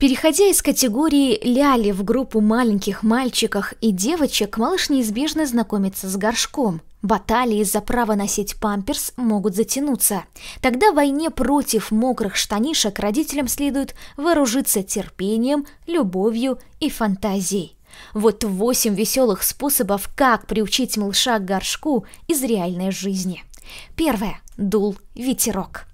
Переходя из категории ляли в группу маленьких мальчиков и девочек, малыш неизбежно знакомится с горшком. Баталии за право носить памперс могут затянуться. Тогда в войне против мокрых штанишек родителям следует вооружиться терпением, любовью и фантазией. Вот восемь веселых способов, как приучить малыша к горшку из реальной жизни. Первое. Дул ветерок.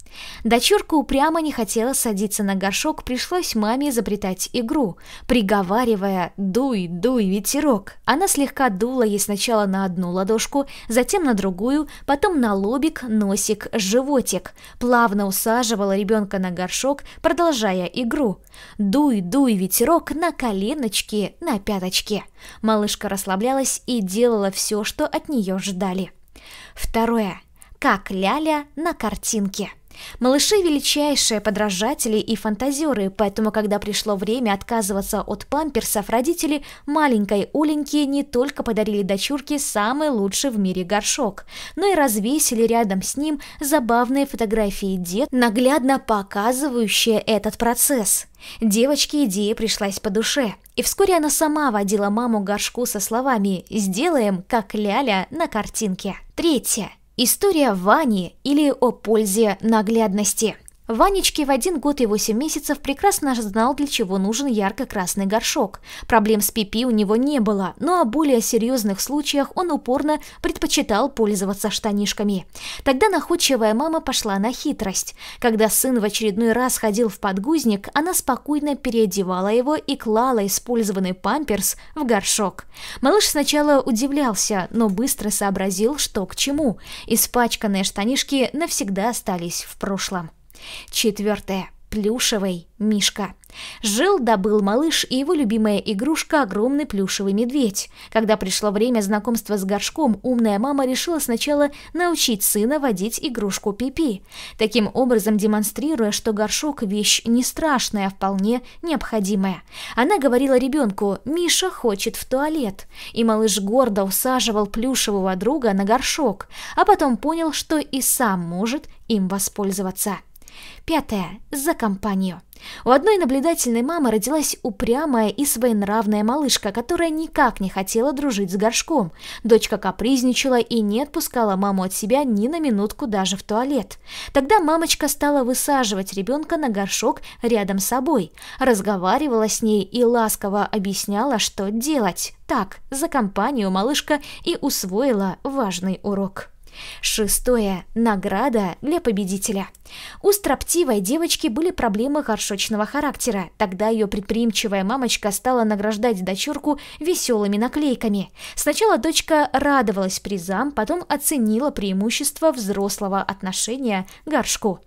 Дочурка упрямо не хотела садиться на горшок, пришлось маме изобретать игру, приговаривая «дуй, дуй, ветерок». Она слегка дула ей сначала на одну ладошку, затем на другую, потом на лобик, носик, животик. Плавно усаживала ребенка на горшок, продолжая игру. «Дуй, дуй, ветерок, на коленочке, на пяточке». Малышка расслаблялась и делала все, что от нее ждали. Второе. Как Ляля на картинке. Малыши – величайшие подражатели и фантазеры, поэтому, когда пришло время отказываться от памперсов, родители маленькой Оленьки не только подарили дочурке самый лучший в мире горшок, но и развесили рядом с ним забавные фотографии дед, наглядно показывающие этот процесс. Девочке идея пришлась по душе, и вскоре она сама водила маму горшку со словами «Сделаем, как Ляля на картинке». Третье. История Вани или о пользе наглядности – Ванечки в один год и восемь месяцев прекрасно знал, для чего нужен ярко-красный горшок. Проблем с пипи у него не было, но о более серьезных случаях он упорно предпочитал пользоваться штанишками. Тогда находчивая мама пошла на хитрость. Когда сын в очередной раз ходил в подгузник, она спокойно переодевала его и клала использованный памперс в горшок. Малыш сначала удивлялся, но быстро сообразил, что к чему. Испачканные штанишки навсегда остались в прошлом. Четвертое. Плюшевый мишка. Жил-добыл малыш и его любимая игрушка – огромный плюшевый медведь. Когда пришло время знакомства с горшком, умная мама решила сначала научить сына водить игрушку Пипи, -пи, таким образом демонстрируя, что горшок – вещь не страшная, а вполне необходимая. Она говорила ребенку «Миша хочет в туалет», и малыш гордо усаживал плюшевого друга на горшок, а потом понял, что и сам может им воспользоваться. Пятое. За компанию. У одной наблюдательной мамы родилась упрямая и своенравная малышка, которая никак не хотела дружить с горшком. Дочка капризничала и не отпускала маму от себя ни на минутку даже в туалет. Тогда мамочка стала высаживать ребенка на горшок рядом с собой, разговаривала с ней и ласково объясняла, что делать. Так, за компанию малышка и усвоила важный урок. Шестое. Награда для победителя. У строптивой девочки были проблемы горшочного характера. Тогда ее предприимчивая мамочка стала награждать дочурку веселыми наклейками. Сначала дочка радовалась призам, потом оценила преимущество взрослого отношения к горшку.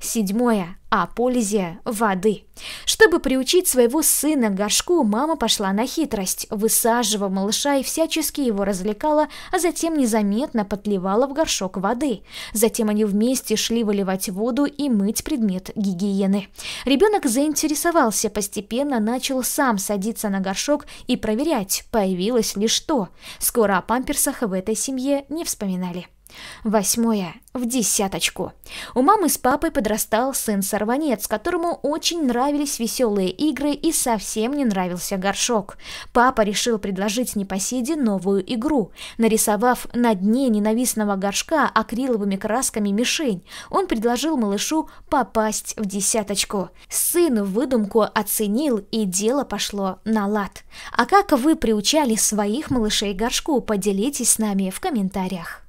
Седьмое. а пользе воды. Чтобы приучить своего сына к горшку, мама пошла на хитрость, высаживала малыша и всячески его развлекала, а затем незаметно подливала в горшок воды. Затем они вместе шли выливать воду и мыть предмет гигиены. Ребенок заинтересовался, постепенно начал сам садиться на горшок и проверять, появилось ли что. Скоро о памперсах в этой семье не вспоминали. Восьмое. В десяточку. У мамы с папой подрастал сын-сорванец, которому очень нравились веселые игры и совсем не нравился горшок. Папа решил предложить Непоседе новую игру. Нарисовав на дне ненавистного горшка акриловыми красками мишень, он предложил малышу попасть в десяточку. Сын выдумку оценил, и дело пошло на лад. А как вы приучали своих малышей горшку, поделитесь с нами в комментариях.